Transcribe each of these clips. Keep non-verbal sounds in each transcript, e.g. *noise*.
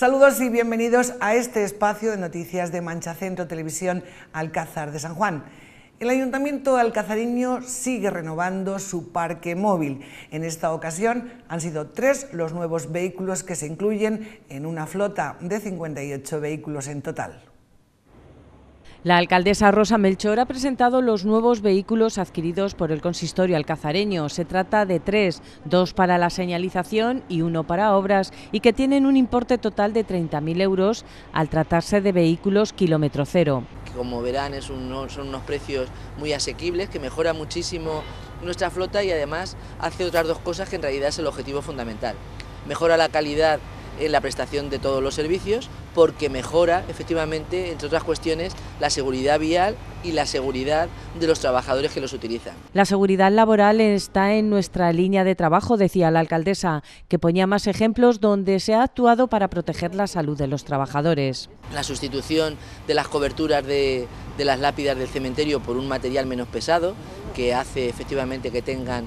Saludos y bienvenidos a este espacio de noticias de Mancha Centro Televisión Alcázar de San Juan. El Ayuntamiento alcazariño sigue renovando su parque móvil. En esta ocasión han sido tres los nuevos vehículos que se incluyen en una flota de 58 vehículos en total. La alcaldesa Rosa Melchor ha presentado los nuevos vehículos adquiridos por el consistorio alcazareño. Se trata de tres, dos para la señalización y uno para obras, y que tienen un importe total de 30.000 euros al tratarse de vehículos kilómetro cero. Como verán, es son unos precios muy asequibles, que mejora muchísimo nuestra flota y además hace otras dos cosas que en realidad es el objetivo fundamental. Mejora la calidad en la prestación de todos los servicios, porque mejora efectivamente, entre otras cuestiones, la seguridad vial y la seguridad de los trabajadores que los utilizan. La seguridad laboral está en nuestra línea de trabajo, decía la alcaldesa, que ponía más ejemplos donde se ha actuado para proteger la salud de los trabajadores. La sustitución de las coberturas de, las lápidas del cementerio por un material menos pesado, que hace efectivamente que tengan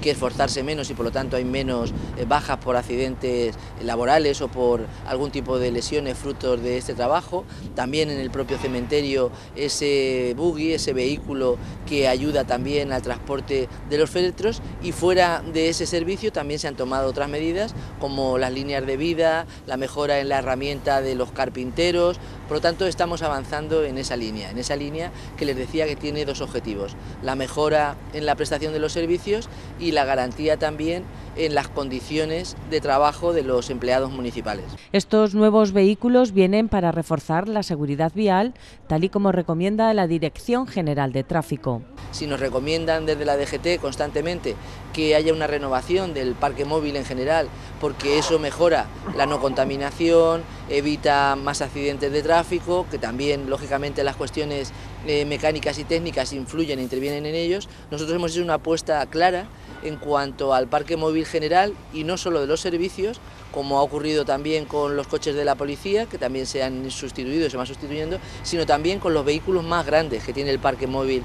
que esforzarse menos y por lo tanto hay menos eh, bajas por accidentes laborales o por algún tipo de lesiones frutos de este trabajo. También en el propio cementerio ese buggy, ese vehículo que ayuda también al transporte de los féretros y fuera de ese servicio también se han tomado otras medidas como las líneas de vida, la mejora en la herramienta de los carpinteros, por lo tanto, estamos avanzando en esa línea, en esa línea que les decía que tiene dos objetivos, la mejora en la prestación de los servicios y la garantía también en las condiciones de trabajo de los empleados municipales. Estos nuevos vehículos vienen para reforzar la seguridad vial, tal y como recomienda la Dirección General de Tráfico. Si nos recomiendan desde la DGT constantemente que haya una renovación del parque móvil en general, porque eso mejora la no contaminación, evita más accidentes de tráfico, que también lógicamente las cuestiones eh, mecánicas y técnicas influyen e intervienen en ellos. Nosotros hemos hecho una apuesta clara en cuanto al parque móvil general y no solo de los servicios, como ha ocurrido también con los coches de la policía, que también se han sustituido se van sustituyendo, sino también con los vehículos más grandes que tiene el parque móvil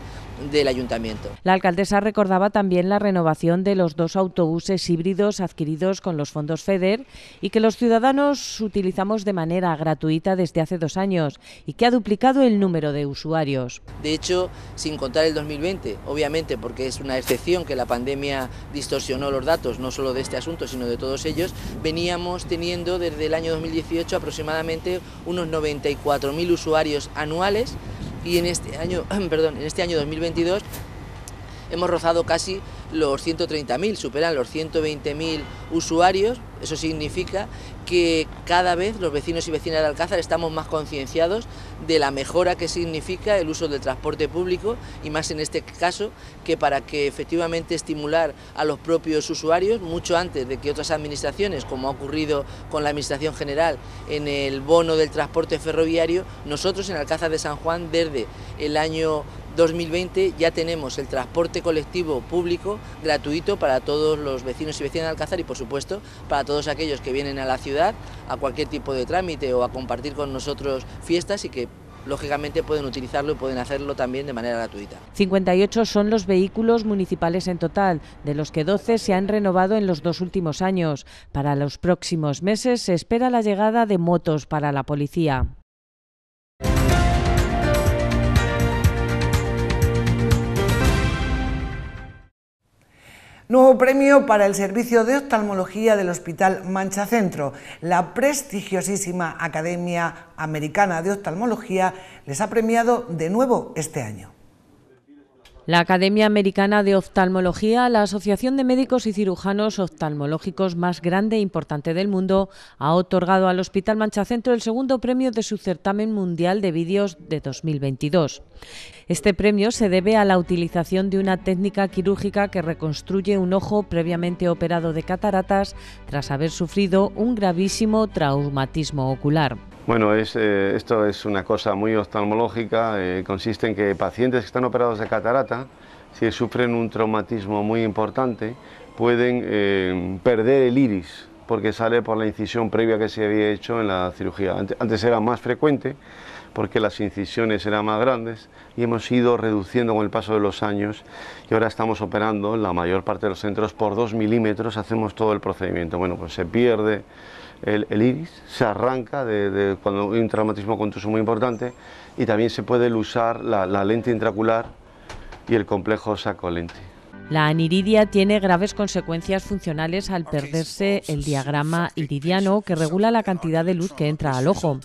del ayuntamiento. La alcaldesa recordaba también la renovación de los dos autobuses híbridos adquiridos con los fondos FEDER y que los ciudadanos utilizamos de manera gratuita desde hace dos años y que ha duplicado el número de usuarios. De hecho, sin contar el 2020, obviamente, porque es una excepción que la pandemia distorsionó los datos, no solo de este asunto, sino de todos ellos, veníamos teniendo desde el año 2018 aproximadamente unos 94.000 usuarios anuales y en este año, *clears throat* perdón, en este año 2022 hemos rozado casi los 130.000, superan los 120.000 usuarios. Eso significa que cada vez los vecinos y vecinas de Alcázar estamos más concienciados de la mejora que significa el uso del transporte público y más en este caso que para que efectivamente estimular a los propios usuarios mucho antes de que otras administraciones, como ha ocurrido con la Administración General en el bono del transporte ferroviario, nosotros en Alcázar de San Juan desde el año 2020 ya tenemos el transporte colectivo público gratuito para todos los vecinos y vecinas de Alcázar y por supuesto para todos aquellos que vienen a la ciudad a cualquier tipo de trámite o a compartir con nosotros fiestas y que lógicamente pueden utilizarlo y pueden hacerlo también de manera gratuita. 58 son los vehículos municipales en total, de los que 12 se han renovado en los dos últimos años. Para los próximos meses se espera la llegada de motos para la policía. Nuevo premio para el servicio de oftalmología del Hospital Mancha Centro. La prestigiosísima Academia Americana de Oftalmología les ha premiado de nuevo este año. La Academia Americana de Oftalmología, la asociación de médicos y cirujanos oftalmológicos más grande e importante del mundo, ha otorgado al Hospital Mancha Centro el segundo premio de su certamen mundial de vídeos de 2022. Este premio se debe a la utilización de una técnica quirúrgica que reconstruye un ojo previamente operado de cataratas tras haber sufrido un gravísimo traumatismo ocular. Bueno, eh, esto es una cosa muy oftalmológica, eh, consiste en que pacientes que están operados de catarata, si sufren un traumatismo muy importante, pueden eh, perder el iris porque sale por la incisión previa que se había hecho en la cirugía. Antes era más frecuente porque las incisiones eran más grandes y hemos ido reduciendo con el paso de los años y ahora estamos operando en la mayor parte de los centros por 2 milímetros, hacemos todo el procedimiento. Bueno, pues se pierde el, iris se arranca de, cuando hay un traumatismo contuso muy importante y también se puede usar la, lente intracular y el complejo saco-lente. La aniridia tiene graves consecuencias funcionales al perderse el diagrama iridiano que regula la cantidad de luz que entra al ojo.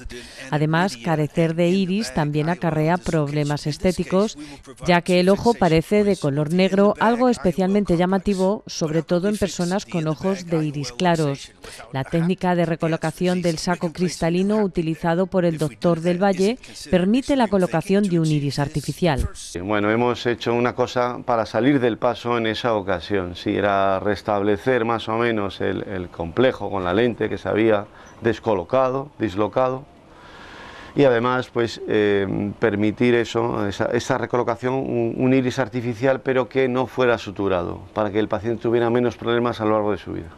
Además, carecer de iris también acarrea problemas estéticos, ya que el ojo parece de color negro, algo especialmente llamativo, sobre todo en personas con ojos de iris claros. La técnica de recolocación del saco cristalino utilizado por el doctor del Valle permite la colocación de un iris artificial. Bueno, hemos hecho una cosa para salir del paso en esa ocasión, si era restablecer más o menos el complejo con la lente que se había descolocado, dislocado y además pues eh, permitir eso, esa, recolocación, un, iris artificial pero que no fuera suturado, para que el paciente tuviera menos problemas a lo largo de su vida.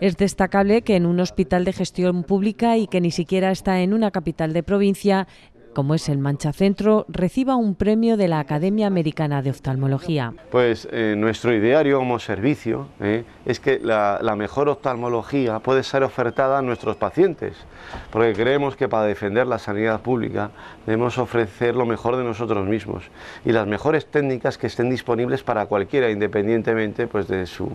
Es destacable que en un hospital de gestión pública y que ni siquiera está en una capital de provincia, como es el Mancha Centro, reciba un premio de la Academia Americana de Oftalmología. Pues eh, nuestro ideario como servicio eh, es que la mejor oftalmología puede ser ofertada a nuestros pacientes porque creemos que para defender la sanidad pública debemos ofrecer lo mejor de nosotros mismos y las mejores técnicas que estén disponibles para cualquiera, independientemente pues, de su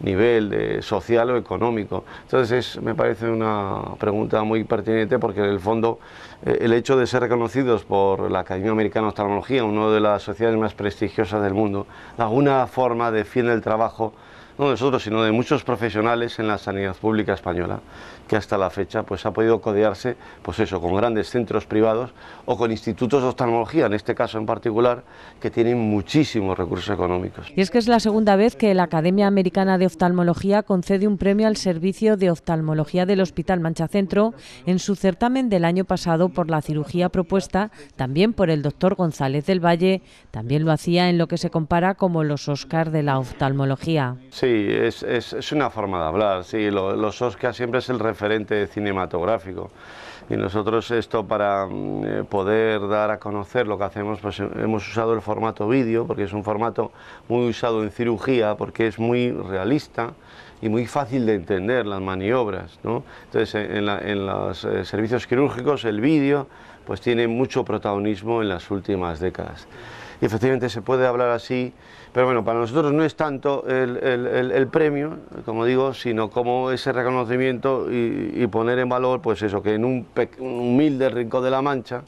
nivel social o económico. Entonces me parece una pregunta muy pertinente porque en el fondo eh, el hecho de ser reconocidos por la Academia Americana de Oftalmología, una de las sociedades más prestigiosas del mundo, de alguna forma defiende el trabajo no de nosotros, sino de muchos profesionales en la sanidad pública española, que hasta la fecha pues, ha podido codearse pues eso, con grandes centros privados o con institutos de oftalmología, en este caso en particular, que tienen muchísimos recursos económicos. Y es que es la segunda vez que la Academia Americana de Oftalmología concede un premio al Servicio de Oftalmología del Hospital Mancha Centro en su certamen del año pasado por la cirugía propuesta también por el doctor González del Valle, también lo hacía en lo que se compara como los Oscar de la oftalmología. Sí, es, una forma de hablar, sí, los Oscars siempre es el referente cinematográfico y nosotros esto para mm, eh, poder dar a conocer lo que hacemos, pues eh, hemos usado el formato vídeo, porque es un formato muy usado en cirugía, porque es muy realista y muy fácil de entender las maniobras, Entonces, eh, en, los servicios quirúrgicos el vídeo pues tiene mucho protagonismo en las últimas décadas y efectivamente se puede hablar así, pero bueno, para nosotros no es tanto el, premio, como digo, sino como ese reconocimiento y, poner en valor, pues eso, que en un, un humilde rincón de la Mancha,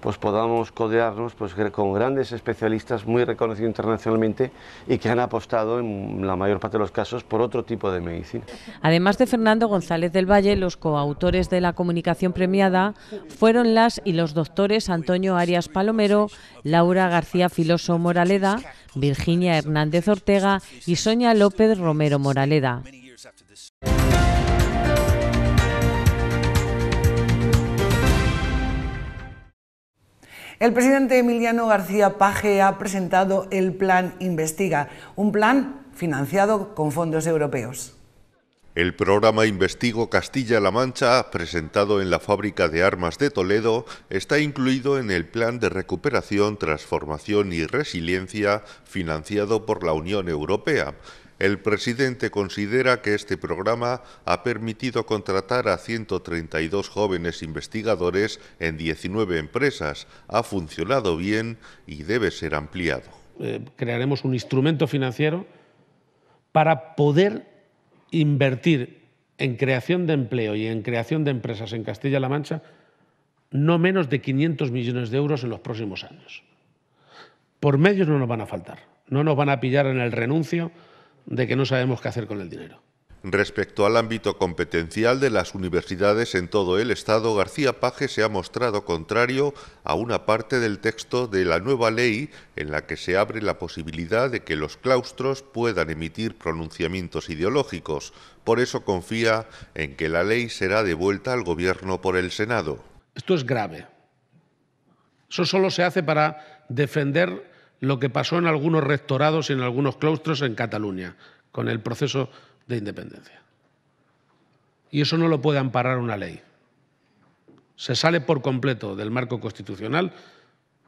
pues podamos codearnos pues, con grandes especialistas muy reconocidos internacionalmente y que han apostado en la mayor parte de los casos por otro tipo de medicina. Además de Fernando González del Valle, los coautores de la comunicación premiada fueron las y los doctores Antonio Arias Palomero, Laura García Filoso Moraleda, Virginia Hernández Ortega y Sonia López Romero Moraleda. El presidente Emiliano García Paje ha presentado el Plan Investiga, un plan financiado con fondos europeos. El programa Investigo Castilla-La Mancha, presentado en la fábrica de armas de Toledo, está incluido en el Plan de Recuperación, Transformación y Resiliencia financiado por la Unión Europea. El presidente considera que este programa ha permitido contratar a 132 jóvenes investigadores en 19 empresas, ha funcionado bien y debe ser ampliado. Eh, crearemos un instrumento financiero para poder invertir en creación de empleo y en creación de empresas en Castilla-La Mancha no menos de 500 millones de euros en los próximos años. Por medios no nos van a faltar, no nos van a pillar en el renuncio de que no sabemos qué hacer con el dinero. Respecto al ámbito competencial de las universidades en todo el Estado, García Paje se ha mostrado contrario a una parte del texto de la nueva ley en la que se abre la posibilidad de que los claustros puedan emitir pronunciamientos ideológicos. Por eso confía en que la ley será devuelta al Gobierno por el Senado. Esto es grave. Eso solo se hace para defender lo que pasó en algunos rectorados y en algunos claustros en Cataluña con el proceso de independencia. Y eso no lo puede amparar una ley. Se sale por completo del marco constitucional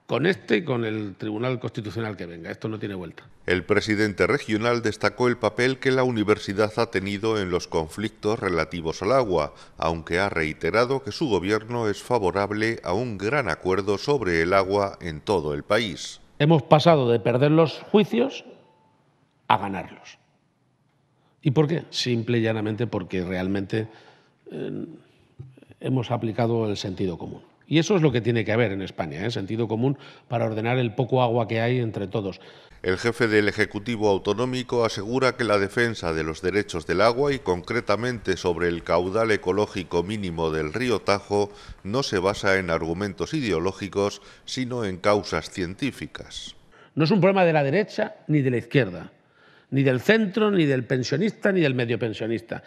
con este y con el Tribunal Constitucional que venga. Esto no tiene vuelta. El presidente regional destacó el papel que la universidad ha tenido en los conflictos relativos al agua, aunque ha reiterado que su gobierno es favorable a un gran acuerdo sobre el agua en todo el país. Hemos pasado de perder los juicios a ganarlos. ¿Y por qué? Simple y llanamente porque realmente eh, hemos aplicado el sentido común. Y eso es lo que tiene que haber en España, ...en ¿eh? sentido común para ordenar el poco agua que hay entre todos. El jefe del Ejecutivo Autonómico asegura que la defensa de los derechos del agua y concretamente sobre el caudal ecológico mínimo del río Tajo no se basa en argumentos ideológicos, sino en causas científicas. No es un problema de la derecha ni de la izquierda, ni del centro, ni del pensionista, ni del medio pensionista.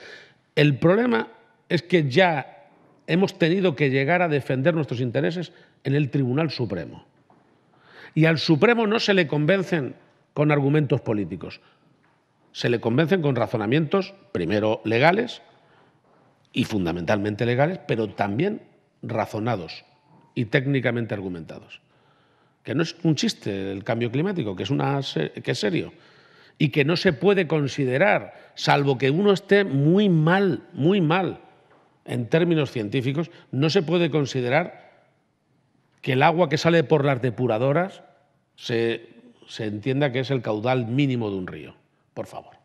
El problema es que ya hemos tenido que llegar a defender nuestros intereses en el Tribunal Supremo. Y al Supremo no se le convencen con argumentos políticos, se le convencen con razonamientos, primero legales y fundamentalmente legales, pero también razonados y técnicamente argumentados. Que no es un chiste el cambio climático, que es, una, que es serio y que no se puede considerar, salvo que uno esté muy mal, muy mal en términos científicos, no se puede considerar que el agua que sale por las depuradoras se, se entienda que es el caudal mínimo de un río. Por favor.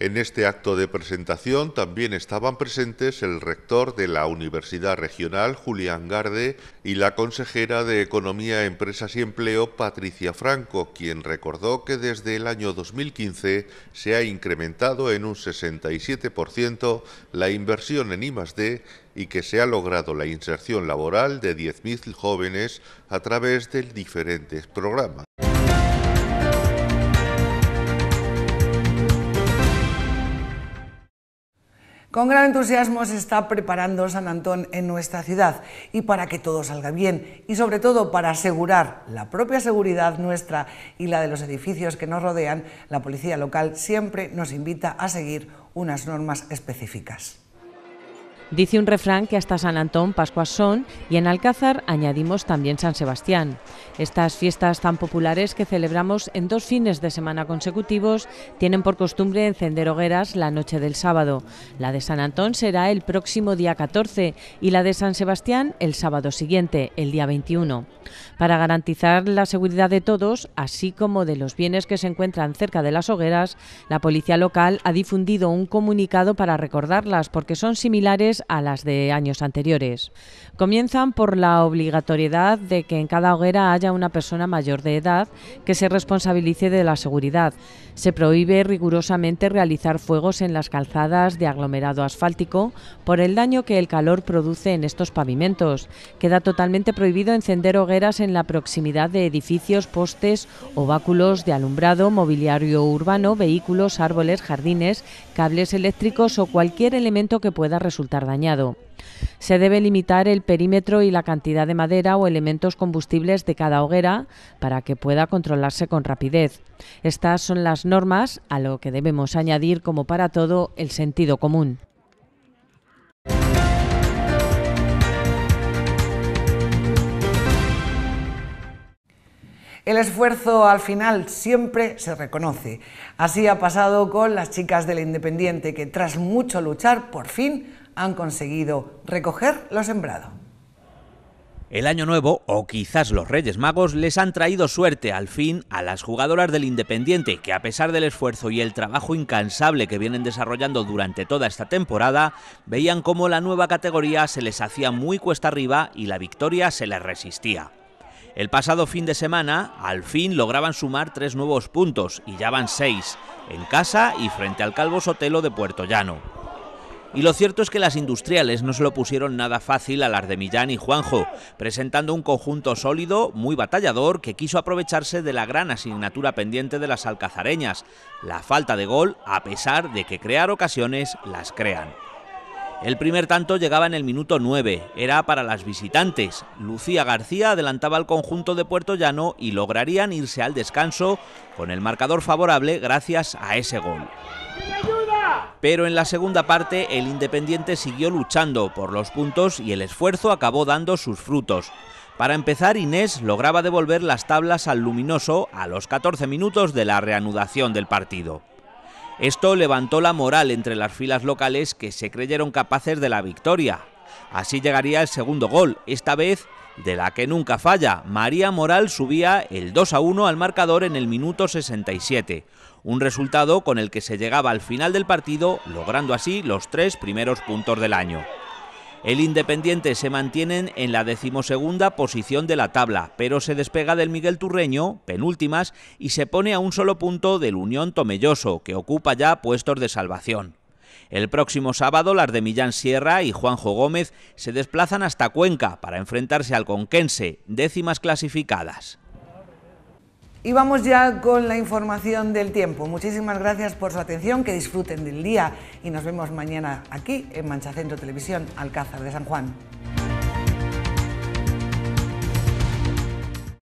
En este acto de presentación también estaban presentes el rector de la Universidad Regional, Julián Garde, y la consejera de Economía, Empresas y Empleo, Patricia Franco, quien recordó que desde el año 2015 se ha incrementado en un 67% la inversión en I+D y que se ha logrado la inserción laboral de 10.000 jóvenes a través de diferentes programas. Con gran entusiasmo se está preparando San Antón en nuestra ciudad y para que todo salga bien y sobre todo para asegurar la propia seguridad nuestra y la de los edificios que nos rodean, la policía local siempre nos invita a seguir unas normas específicas. Dice un refrán que hasta San Antón Pascuas son y en Alcázar añadimos también San Sebastián. Estas fiestas tan populares que celebramos en dos fines de semana consecutivos tienen por costumbre encender hogueras la noche del sábado. La de San Antón será el próximo día 14 y la de San Sebastián el sábado siguiente, el día 21. Para garantizar la seguridad de todos, así como de los bienes que se encuentran cerca de las hogueras, la policía local ha difundido un comunicado para recordarlas porque son similares a las de años anteriores. Comienzan por la obligatoriedad de que en cada hoguera haya una persona mayor de edad que se responsabilice de la seguridad. Se prohíbe rigurosamente realizar fuegos en las calzadas de aglomerado asfáltico por el daño que el calor produce en estos pavimentos. Queda totalmente prohibido encender hogueras en la proximidad de edificios, postes, o báculos de alumbrado, mobiliario urbano, vehículos, árboles, jardines, cables eléctricos o cualquier elemento que pueda resultar dañado. Se debe limitar el perímetro y la cantidad de madera o elementos combustibles de cada hoguera para que pueda controlarse con rapidez. Estas son las normas a lo que debemos añadir, como para todo, el sentido común. El esfuerzo al final siempre se reconoce. Así ha pasado con las chicas del Independiente, que tras mucho luchar, por fin han conseguido recoger lo sembrado. El año nuevo, o quizás los Reyes Magos, les han traído suerte al fin a las jugadoras del Independiente, que a pesar del esfuerzo y el trabajo incansable que vienen desarrollando durante toda esta temporada, veían cómo la nueva categoría se les hacía muy cuesta arriba y la victoria se les resistía. El pasado fin de semana, al fin lograban sumar tres nuevos puntos y ya van seis, en casa y frente al Calvo Sotelo de Puerto Llano. Y lo cierto es que las industriales no se lo pusieron nada fácil a las de Millán y Juanjo, presentando un conjunto sólido, muy batallador, que quiso aprovecharse de la gran asignatura pendiente de las alcazareñas, la falta de gol, a pesar de que crear ocasiones las crean. El primer tanto llegaba en el minuto 9, era para las visitantes. Lucía García adelantaba al conjunto de Puerto Llano y lograrían irse al descanso con el marcador favorable gracias a ese gol pero en la segunda parte el Independiente siguió luchando por los puntos y el esfuerzo acabó dando sus frutos. Para empezar, Inés lograba devolver las tablas al luminoso a los 14 minutos de la reanudación del partido. Esto levantó la moral entre las filas locales que se creyeron capaces de la victoria. Así llegaría el segundo gol, esta vez de la que nunca falla. María Moral subía el 2 a 1 al marcador en el minuto 67 un resultado con el que se llegaba al final del partido, logrando así los tres primeros puntos del año. El Independiente se mantiene en la decimosegunda posición de la tabla, pero se despega del Miguel Turreño, penúltimas, y se pone a un solo punto del Unión Tomelloso, que ocupa ya puestos de salvación. El próximo sábado las de Millán Sierra y Juanjo Gómez se desplazan hasta Cuenca para enfrentarse al Conquense, décimas clasificadas. Y vamos ya con la información del tiempo. Muchísimas gracias por su atención, que disfruten del día y nos vemos mañana aquí en Manchacentro Televisión, Alcázar de San Juan.